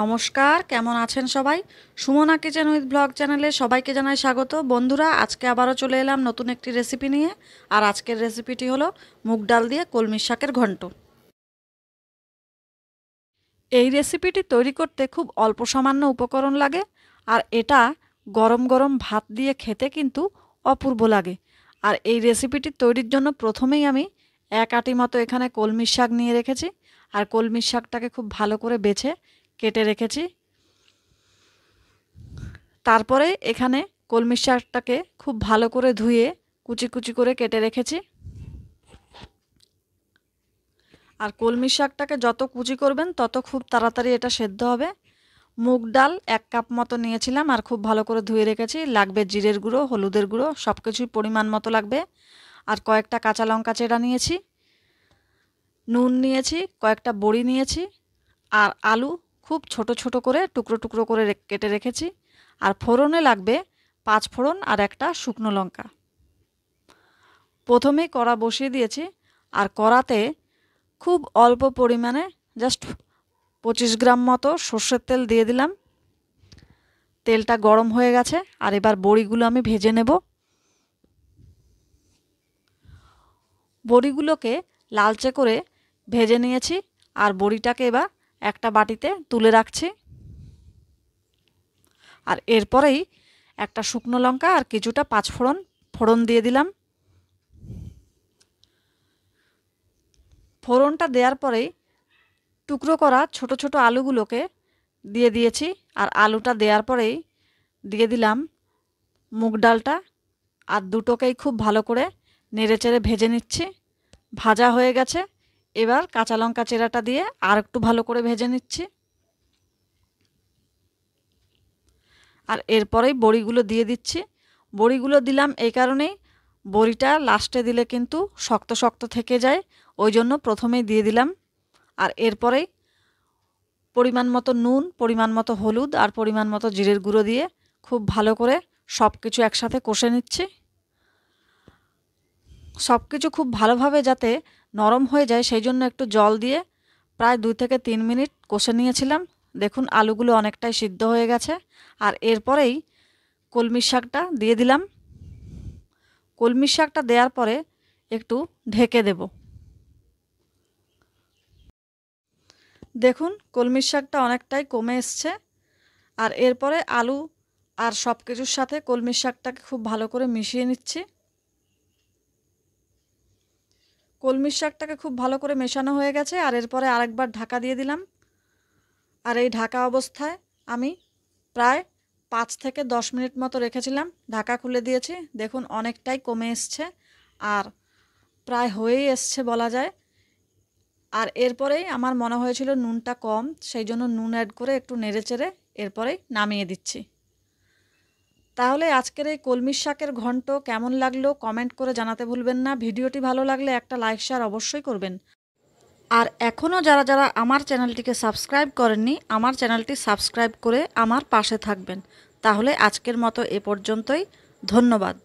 নমস্কার কেমন আছেন সবাই সুমনা কিচেন উইথ ব্লগ চ্যানেলে সবাইকে জানাই স্বাগত বন্ধুরা আজকে আবারও চলে এলাম নতুন একটি রেসিপি নিয়ে আর আজকের রেসিপিটি হলো মুগ ডাল দিয়ে কলমির শাকের ঘন্ট এই রেসিপিটি তৈরি করতে খুব অল্প সামান্য উপকরণ লাগে আর এটা গরম গরম ভাত দিয়ে খেতে কিন্তু অপূর্ব লাগে আর এই রেসিপিটি তৈরির জন্য প্রথমেই আমি এক আটি মতো এখানে কলমির শাক নিয়ে রেখেছি আর কলমির শাকটাকে খুব ভালো করে বেছে কেটে রেখেছি তারপরে এখানে কলমি শাকটাকে খুব ভালো করে ধুয়ে কুচি কুচি করে কেটে রেখেছি আর কলমি শাকটাকে যত কুচি করবেন তত খুব তাড়াতাড়ি এটা সেদ্ধ হবে মুগ ডাল এক কাপ মতো নিয়েছিলাম আর খুব ভালো করে ধুয়ে রেখেছি লাগবে জিরের গুঁড়ো হলুদের গুঁড়ো সব কিছুই পরিমাণ মতো লাগবে আর কয়েকটা কাঁচা লঙ্কা চেরা নিয়েছি নুন নিয়েছি কয়েকটা বড়ি নিয়েছি আর আলু খুব ছোট ছোট করে টুকরো টুকরো করে কেটে রেখেছি আর ফোড়নে লাগবে পাঁচ ফোড়ন আর একটা শুকনো লঙ্কা প্রথমেই কড়া বসিয়ে দিয়েছি আর কড়াতে খুব অল্প পরিমাণে জাস্ট পঁচিশ গ্রাম মতো সর্ষের তেল দিয়ে দিলাম তেলটা গরম হয়ে গেছে আর এবার বড়িগুলো আমি ভেজে নেব বড়িগুলোকে লালচে করে ভেজে নিয়েছি আর বড়িটাকে এবার একটা বাটিতে তুলে রাখছি আর এরপরেই একটা শুকনো লঙ্কা আর কিছুটা পাঁচফোড়ন ফোড়ন দিয়ে দিলাম ফোড়নটা দেওয়ার পরেই টুকরো করা ছোট ছোট আলুগুলোকে দিয়ে দিয়েছি আর আলুটা দেওয়ার পরেই দিয়ে দিলাম মুগ ডালটা আর দুটোকেই খুব ভালো করে নেড়েচেড়ে ভেজে নিচ্ছি ভাজা হয়ে গেছে এবার কাঁচা লঙ্কা চেরাটা দিয়ে আর একটু ভালো করে ভেজে নিচ্ছি আর এরপরেই বড়িগুলো দিয়ে দিচ্ছি বড়িগুলো দিলাম এই কারণেই বড়িটা লাস্টে দিলে কিন্তু শক্ত শক্ত থেকে যায় ওই জন্য প্রথমেই দিয়ে দিলাম আর এরপরেই পরিমাণ মতো নুন পরিমাণ মতো হলুদ আর পরিমাণ মতো জিরের গুঁড়ো দিয়ে খুব ভালো করে সব কিছু একসাথে কষে নিচ্ছি সব কিছু খুব ভালোভাবে যাতে নরম হয়ে যায় সেই জন্য একটু জল দিয়ে প্রায় দুই থেকে তিন মিনিট কষে নিয়েছিলাম দেখুন আলুগুলো অনেকটাই সিদ্ধ হয়ে গেছে আর এরপরেই কলমি শাকটা দিয়ে দিলাম কলমির শাকটা দেওয়ার পরে একটু ঢেকে দেব দেখুন কলমির শাকটা অনেকটাই কমে এসছে আর এরপরে আলু আর সব কিছুর সাথে কলমির শাকটাকে খুব ভালো করে মিশিয়ে নিচ্ছি কলমির শাকটাকে খুব ভালো করে মেশানো হয়ে গেছে আর এরপরে আরেকবার ঢাকা দিয়ে দিলাম আর এই ঢাকা অবস্থায় আমি প্রায় পাঁচ থেকে দশ মিনিট মতো রেখেছিলাম ঢাকা খুলে দিয়েছি দেখুন অনেকটাই কমে এসছে আর প্রায় হয়েই এসছে বলা যায় আর এরপরেই আমার মনে হয়েছিল নুনটা কম সেই জন্য নুন অ্যাড করে একটু নেড়েচেড়ে এরপরেই নামিয়ে দিচ্ছি তাহলে আজকের এই কলমির শাকের ঘণ্ট কেমন লাগলো কমেন্ট করে জানাতে ভুলবেন না ভিডিওটি ভালো লাগলে একটা লাইক শেয়ার অবশ্যই করবেন আর এখনও যারা যারা আমার চ্যানেলটিকে সাবস্ক্রাইব করেননি আমার চ্যানেলটি সাবস্ক্রাইব করে আমার পাশে থাকবেন তাহলে আজকের মতো এ পর্যন্তই ধন্যবাদ